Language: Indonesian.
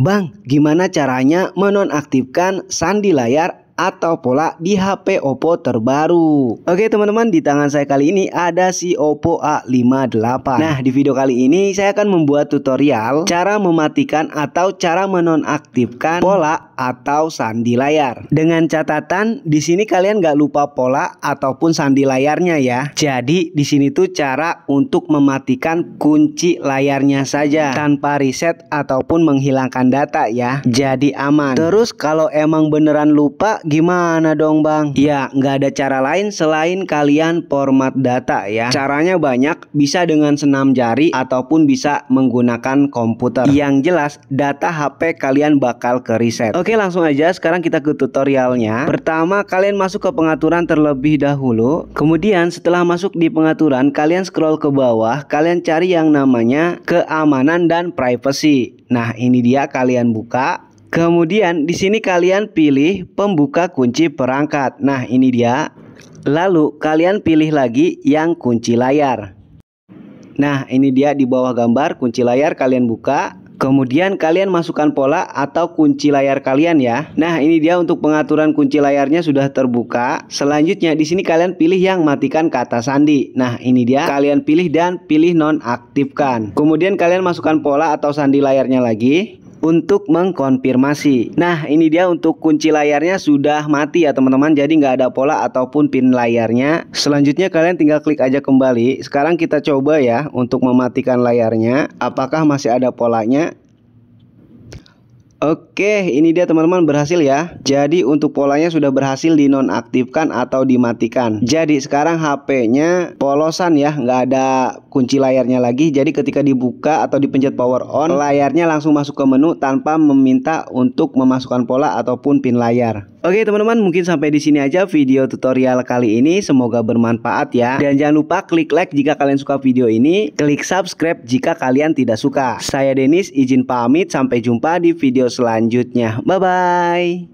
Bang, gimana caranya menonaktifkan sandi layar atau pola di HP Oppo terbaru. Oke teman-teman, di tangan saya kali ini ada si Oppo A58. Nah, di video kali ini saya akan membuat tutorial cara mematikan atau cara menonaktifkan pola atau sandi layar. Dengan catatan, di sini kalian nggak lupa pola ataupun sandi layarnya ya. Jadi, di sini tuh cara untuk mematikan kunci layarnya saja tanpa reset ataupun menghilangkan data ya. Jadi aman. Terus kalau emang beneran lupa, gimana dong bang? Ya nggak ada cara lain selain kalian format data ya Caranya banyak bisa dengan senam jari ataupun bisa menggunakan komputer Yang jelas data HP kalian bakal ke reset Oke langsung aja sekarang kita ke tutorialnya Pertama kalian masuk ke pengaturan terlebih dahulu Kemudian setelah masuk di pengaturan kalian scroll ke bawah Kalian cari yang namanya keamanan dan privacy Nah ini dia kalian buka Kemudian di sini kalian pilih pembuka kunci perangkat. Nah, ini dia. Lalu kalian pilih lagi yang kunci layar. Nah, ini dia di bawah gambar kunci layar kalian buka. Kemudian kalian masukkan pola atau kunci layar kalian ya. Nah, ini dia untuk pengaturan kunci layarnya sudah terbuka. Selanjutnya di sini kalian pilih yang matikan kata sandi. Nah, ini dia. Kalian pilih dan pilih nonaktifkan. Kemudian kalian masukkan pola atau sandi layarnya lagi untuk mengkonfirmasi. Nah, ini dia untuk kunci layarnya sudah mati ya teman-teman. Jadi nggak ada pola ataupun pin layarnya. Selanjutnya kalian tinggal klik aja kembali. Sekarang kita coba ya untuk mematikan layarnya. Apakah masih ada polanya? Oke, ini dia teman-teman berhasil ya. Jadi untuk polanya sudah berhasil dinonaktifkan atau dimatikan. Jadi sekarang HP-nya polosan ya, nggak ada kunci layarnya lagi. Jadi ketika dibuka atau dipencet power on, layarnya langsung masuk ke menu tanpa meminta untuk memasukkan pola ataupun pin layar. Oke teman-teman mungkin sampai di sini aja video tutorial kali ini semoga bermanfaat ya dan jangan lupa klik like jika kalian suka video ini klik subscribe jika kalian tidak suka saya Denis izin pamit sampai jumpa di video selanjutnya. Bye bye.